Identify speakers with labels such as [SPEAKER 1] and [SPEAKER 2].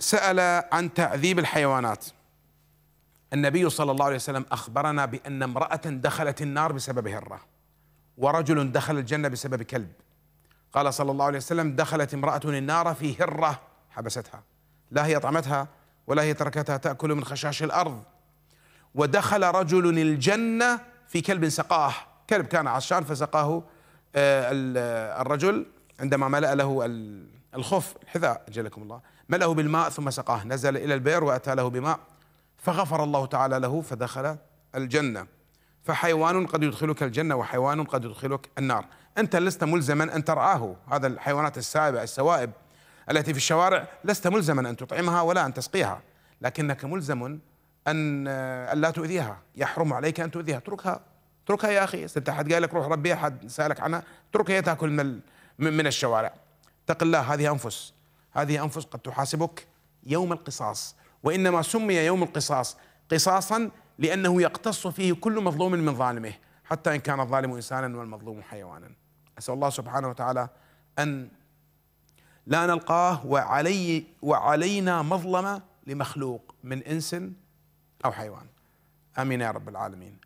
[SPEAKER 1] سأل عن تعذيب الحيوانات النبي صلى الله عليه وسلم أخبرنا بأن امرأة دخلت النار بسبب هرة ورجل دخل الجنة بسبب كلب قال صلى الله عليه وسلم دخلت امرأة النار في هرة حبستها لا هي طعمتها ولا هي تركتها تأكل من خشاش الأرض ودخل رجل الجنة في كلب سقاه كلب كان عشان فسقاه آه، الرجل عندما ملأ له الخف الحذاء أجلكم الله ملأه بالماء ثم سقاه نزل إلى البئر وأتى له بماء فغفر الله تعالى له فدخل الجنة فحيوان قد يدخلك الجنة وحيوان قد يدخلك النار أنت لست ملزما أن ترعاه هذا الحيوانات السائبة السوائب التي في الشوارع لست ملزما أن تطعمها ولا أن تسقيها لكنك ملزم أن لا تؤذيها يحرم عليك أن تؤذيها اتركها اتركها يا أخي أنت أحد قال لك روح ربي أحد سألك عنها اتركها تأكل من من الشوارع اتق الله هذه أنفس هذه أنفس قد تحاسبك يوم القصاص وإنما سمي يوم القصاص قصاصا لأنه يقتص فيه كل مظلوم من ظالمه حتى إن كان الظالم إنسانا والمظلوم حيوانا أسأل الله سبحانه وتعالى أن لا نلقاه وعلي وعلينا مظلمة لمخلوق من إنس أو حيوان آمين يا رب العالمين